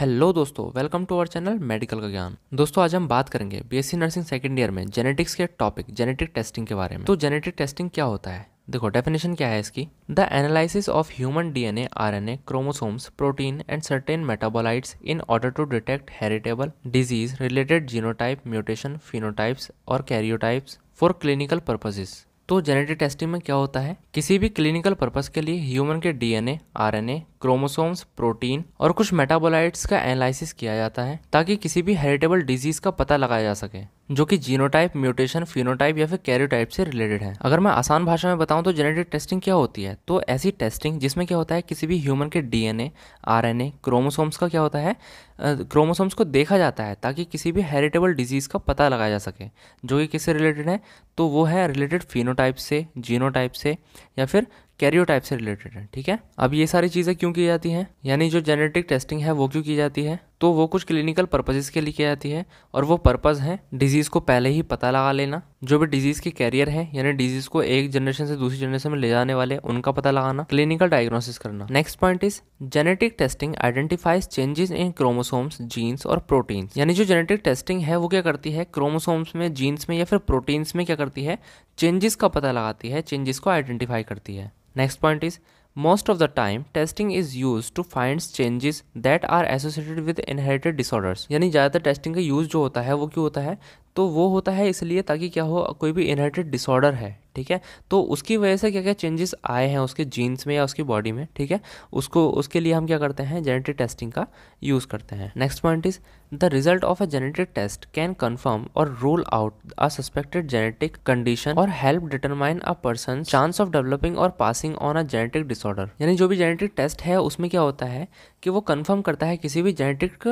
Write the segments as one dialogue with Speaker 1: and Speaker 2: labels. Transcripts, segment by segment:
Speaker 1: Hello दोस्तों welcome to our channel medical का ज्ञान दोस्तों आज हम बात करेंगे बीएससी नर्सिंग सेकंड ईयर में जेनेटिक्स के टॉपिक जेनेटिक टेस्टिंग के बारे में तो जेनेटिक टेस्टिंग क्या होता है देखो डेफिनेशन क्या है इसकी the analysis of human DNA, RNA, chromosomes, protein and certain metabolites in order to detect heritable disease related genotype mutation phenotypes और कैरियोटाइप्स फॉर क्लिनिकल पर्पजेज तो जेनेटिक टेस्टिंग में क्या होता है किसी भी क्लिनिकल पर्पज के लिए ह्यूमन के डीएनए, आरएनए, क्रोमोसोम्स प्रोटीन और कुछ मेटाबोलाइट्स का एनालिसिस किया जाता है ताकि किसी भी हेरिटेबल डिजीज का पता लगाया जा सके जो कि जीनोटाइप म्यूटेशन फिनोटाइप या फिर कैरियोटाइप से रिलेटेड है अगर मैं आसान भाषा में बताऊं तो जेनेटिक टेस्टिंग क्या होती है तो ऐसी टेस्टिंग जिसमें क्या होता है किसी भी ह्यूमन के डीएनए आरएनए क्रोमोसोम्स का क्या होता है क्रोमोसोम्स को देखा जाता है ताकि किसी भी हेरिटेबल डिजीज़ का पता लगाया जा सके जो कि किससे रिलेटेड है तो वो है रिलेटेड फिनोटाइप से जीनोटाइप से या फिर कैरियोटाइप से रिलेटेड है ठीक है अब ये सारी चीज़ें क्यों की जाती हैं यानी जो जेनेटिक टेस्टिंग है वो क्यों की जाती है तो वो कुछ क्लिनिकल पर्पजेज़ के लिए की जाती है और वो पर्पज़ हैं डिजीज़ को पहले ही पता लगा लेना जो भी डिजीज़ के कैरियर हैं यानी डिजीज़ को एक जनरेशन से दूसरी जनरेशन में ले जाने वाले उनका पता लगाना क्लिनिकल डायग्नोसिस करना next point is genetic testing identifies changes in chromosomes genes और प्रोटीन्स यानी जो जेनेटिक टेस्टिंग है वो क्या करती है क्रोमोसोम्स में जीन्स में या फिर प्रोटीन्स में क्या करती है चेंजेस का पता लगाती है चेंजेस को आइडेंटिफाई करती है next point is Most of the time, testing is used to find changes that are associated with inherited disorders. यानी ज़्यादातर testing का use जो होता है वो क्यों होता है तो वो होता है इसलिए ताकि क्या हो कोई भी inherited disorder है ठीक है तो उसकी वजह से क्या क्या चेंजेस आए हैं उसके जीन्स में या उसकी बॉडी में ठीक है उसको उसके लिए हम क्या करते हैं जेनेटिक टेस्टिंग का यूज़ करते हैं next point is the result of a genetic test can confirm और rule out a suspected genetic condition और help determine a person chance of developing और passing on a genetic disorder यानी जो भी genetic test है उसमें क्या होता है कि वो कन्फर्म करता है किसी भी जेनेटिक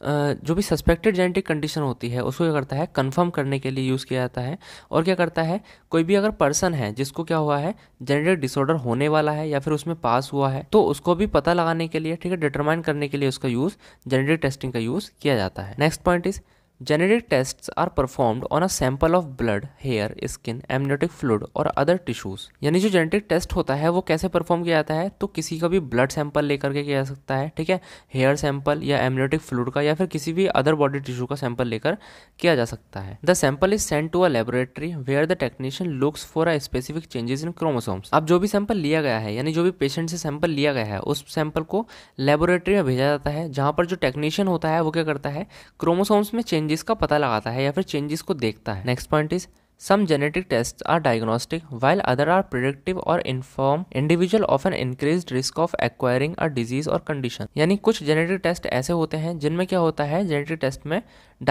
Speaker 1: जो भी सस्पेक्टेड जेनेटिक कंडीशन होती है उसको क्या करता है कंफर्म करने के लिए यूज़ किया जाता है और क्या करता है कोई भी अगर पर्सन है जिसको क्या हुआ है जेनेटिक डिसऑर्डर होने वाला है या फिर उसमें पास हुआ है तो उसको भी पता लगाने के लिए ठीक है डिटरमाइन करने के लिए उसका यूज़ जेनेटिक टेस्टिंग का यूज़ किया जाता है next point is Genetic tests are performed on a sample of blood, hair, skin, amniotic fluid or other tissues. यानी जो genetic test होता है वो कैसे perform किया जाता है तो किसी का भी blood sample लेकर के किया जा सकता है ठीक है Hair sample या amniotic fluid का या फिर किसी भी other body tissue का sample लेकर किया जा सकता है The sample is sent to a laboratory where the technician looks for a specific changes in chromosomes. अब जो भी sample लिया गया है यानी जो भी patient से sample लिया गया है उस sample को laboratory में भेजा जाता है जहाँ पर जो technician होता है वो क्या करता है क्रोमोसोम्स में चेंज चेंजेस का पता लगाता है या फिर चेंजेस को देखता है next point is some genetic test are diagnostic while other are predictive और inform individual of an increase risk of acquiring a disease और कंडीशन यानी कुछ जेनेटिक टेस्ट ऐसे होते हैं जिनमें क्या होता है जेनेटिक टेस्ट में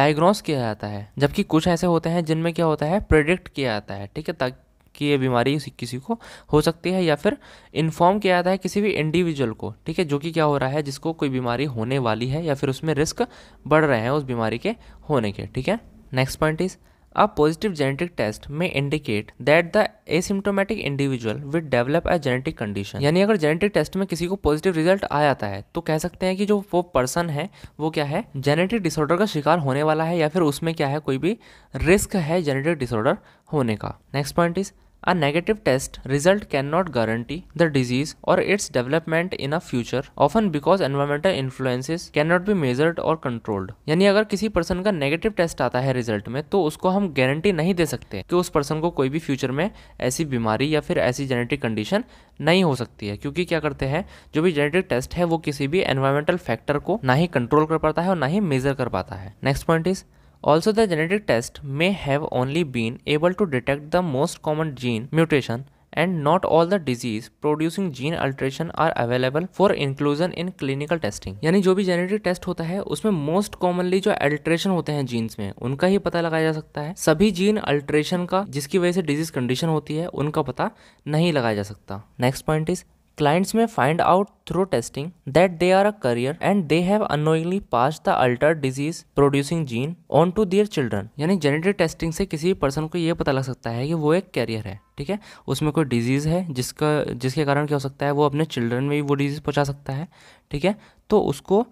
Speaker 1: डायग्नोस किया जाता है जबकि कुछ ऐसे होते हैं जिनमें क्या होता है प्रोडिक्ट किया जाता है ठीक है कि ये बीमारी किसी को हो सकती है या फिर इन्फॉर्म किया जाता है किसी भी इंडिविजुअल को ठीक है जो कि क्या हो रहा है जिसको कोई बीमारी होने वाली है या फिर उसमें रिस्क बढ़ रहे हैं उस बीमारी के होने के ठीक है next point is a positive genetic test may indicate that the asymptomatic individual with develop a genetic condition यानी अगर जेनेटिक टेस्ट में किसी को पॉजिटिव रिजल्ट आ जाता है तो कह सकते हैं कि जो वो पर्सन है वो क्या है जेनेटिक डिसऑर्डर का शिकार होने वाला है या फिर उसमें क्या है कोई भी रिस्क है जेनेटिक डिसऑर्डर होने का next point is A negative test result cannot guarantee the disease or its development in a future, often because environmental influences cannot be measured or controlled. यानी अगर किसी पर्सन का नेगेटिव टेस्ट आता है result में तो उसको हम गारंटी नहीं दे सकते कि उस पर्सन को कोई भी फ्यूचर में ऐसी बीमारी या फिर ऐसी जेनेटिक कंडीशन नहीं हो सकती है क्योंकि क्या करते हैं जो भी जेनेटिक टेस्ट है वो किसी भी एनवायरमेंटल फैक्टर को ना ही कंट्रोल कर पाता है और ना ही मेजर कर पाता है next point is Also, the genetic test may have only been able to detect the most common gene mutation and not all the disease producing gene alteration are available for inclusion in clinical testing यानी जो भी genetic test होता है उसमें most commonly जो alteration होते हैं genes में उनका ही पता लगाया जा सकता है सभी gene alteration का जिसकी वजह से disease condition होती है उनका पता नहीं लगाया जा सकता Next point is clients may find out through testing that they are a carrier and they have unknowingly pass the alter disease producing gene on to their children यानी जेनेटिक टेस्टिंग से किसी पर्सन को ये पता लग सकता है कि वो एक कैरियर है ठीक है उसमें कोई डिजीज़ है जिसका जिसके कारण क्या हो सकता है वो अपने चिल्ड्रन में भी वो डिजीज़ पहुँचा सकता है ठीक है तो उसको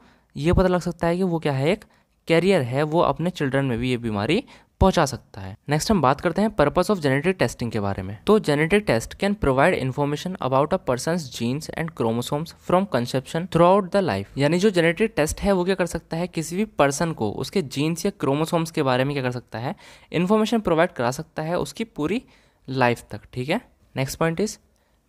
Speaker 1: ये पता लग सकता है कि वो क्या है एक कैरियर है वो अपने चिल्ड्रन में भी ये बीमारी पहुंचा सकता है नेक्स्ट हम बात करते हैं पर्पस ऑफ जेनेटिक टेस्टिंग के बारे में तो genetic test can provide information about a person genes and chromosomes from conception throughout the life यानी जो जेनेटिक टेस्ट है वो क्या कर सकता है किसी भी पर्सन को उसके जीन्स या क्रोमोसोम्स के बारे में क्या कर सकता है इन्फॉर्मेशन प्रोवाइड करा सकता है उसकी पूरी लाइफ तक ठीक है next point is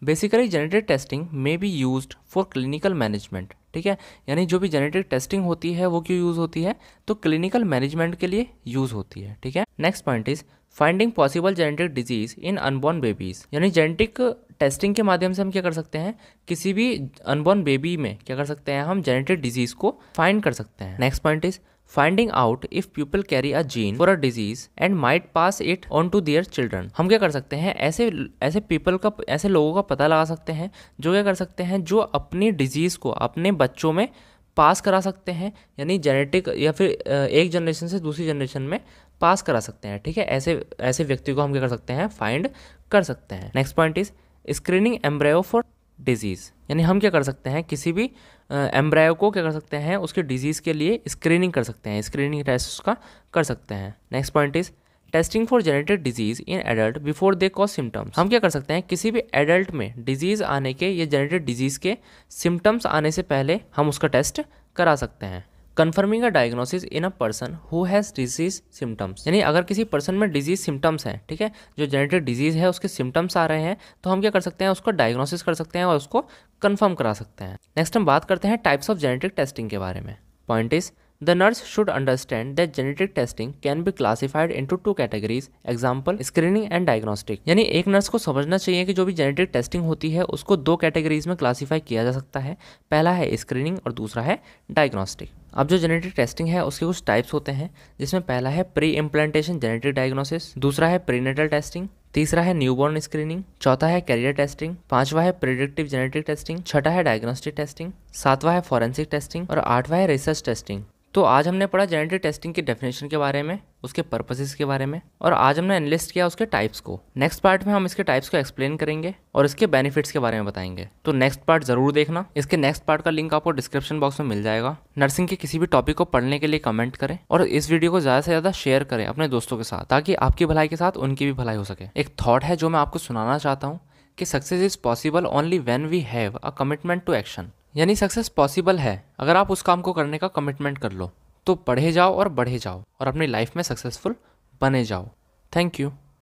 Speaker 1: basically genetic testing may be use for clinical management ठीक है यानी जो भी जेनेटिक टेस्टिंग होती है वो क्यों यूज़ होती है तो क्लिनिकल मैनेजमेंट के लिए यूज़ होती है ठीक है next point is finding possible genetic disease in unborn babies यानी जेनेटिक टेस्टिंग के माध्यम से हम क्या कर सकते हैं किसी भी अनबॉर्न बेबी में क्या कर सकते हैं हम जेनेटिक डिजीज को फाइंड कर सकते हैं next point is finding out if people carry a gene for a disease and might pass it on to their children हम क्या कर सकते हैं ऐसे ऐसे पीपल का ऐसे लोगों का पता लगा सकते हैं जो क्या कर सकते हैं जो अपनी डिजीज़ को अपने बच्चों में पास करा सकते हैं यानी जेनेटिक या फिर एक जनरेशन से दूसरी जनरेशन में पास करा सकते हैं ठीक है ऐसे ऐसे व्यक्ति को हम क्या कर सकते हैं फाइंड कर सकते हैं next point is screening embryo for disease यानी हम क्या कर सकते हैं किसी भी एम्ब्रायो को क्या कर सकते हैं उसके डिजीज़ के लिए स्क्रीनिंग कर सकते हैं स्क्रीनिंग टेस्ट उसका कर सकते हैं next point is testing for genetic disease in adult before they cause symptoms हम क्या कर सकते हैं किसी भी एडल्ट में डिजीज़ आने के या जेनेटेड डिजीज़ के सिम्टम्स आने से पहले हम उसका टेस्ट करा सकते हैं confirming a diagnosis in a person who has disease symptoms यानी अगर किसी पर्सन में डिजीज सिम्टम्स हैं ठीक है जो जेनेटिक डिजीज है उसके सिम्टम्स आ रहे हैं तो हम क्या कर सकते हैं उसको डायग्नोसिस कर सकते हैं और उसको कन्फर्म करा सकते हैं नेक्स्ट हम बात करते हैं टाइप्स ऑफ जेनेटिक टेस्टिंग के बारे में point is nurse should understand understand genetic testing can be be classified to two categories example screening and diagnostic यानी एक नर्स को समझना चाहिए कि जो भी जेनेटिक टेस्टिंग होती है उसको दो कैटेगरीज में क्लासीफाई किया जा सकता है पहला है स्क्रीनिंग और दूसरा है डायग्नोस्टिक अब जो जेनेटिक टेस्टिंग है उसके कुछ टाइप्स होते हैं जिसमें पहला है प्री इम्प्लांटेशन जेनेटिक डायग्नोसिस दूसरा है प्रीनेटल टेस्टिंग तीसरा है न्यूबॉर्न स्क्रीनिंग चौथा है कैरियर टेस्टिंग पांचवा है प्रिडिक्टिव जेनेटिक टेस्टिंग छठा है डायग्नोस्टिक टेस्टिंग सातवां है फॉरेंसिक टेस्टिंग और आठवां है रिसर्च टेस्टिंग तो आज हमने पढ़ा जेनेटिक टेस्टिंग के डेफिनेशन के बारे में उसके पर्पसेस के बारे में और आज हमने एनलिस्ट किया उसके टाइप्स को नेक्स्ट पार्ट में हम इसके टाइप्स को एक्सप्लेन करेंगे और इसके बेनिफिट्स के बारे में बताएंगे तो नेक्स्ट पार्ट जरूर देखना इसके नेक्स्ट पार्ट का लिंक आपको डिस्क्रिप्शन बॉक्स में मिल जाएगा नर्सिंग के किसी भी टॉपिक को पढ़ने के लिए कमेंट करें और इस वीडियो को ज़्यादा से ज़्यादा शेयर करें अपने दोस्तों के साथ ताकि आपकी भलाई के साथ उनकी भी भलाई हो सके एक थॉट है जो मैं आपको सुनाना चाहता हूँ कि success is possible only when we have a commitment to action यानी सक्सेस पॉसिबल है अगर आप उस काम को करने का कमिटमेंट कर लो तो पढ़े जाओ और बढ़े जाओ और अपनी लाइफ में सक्सेसफुल बने जाओ थैंक यू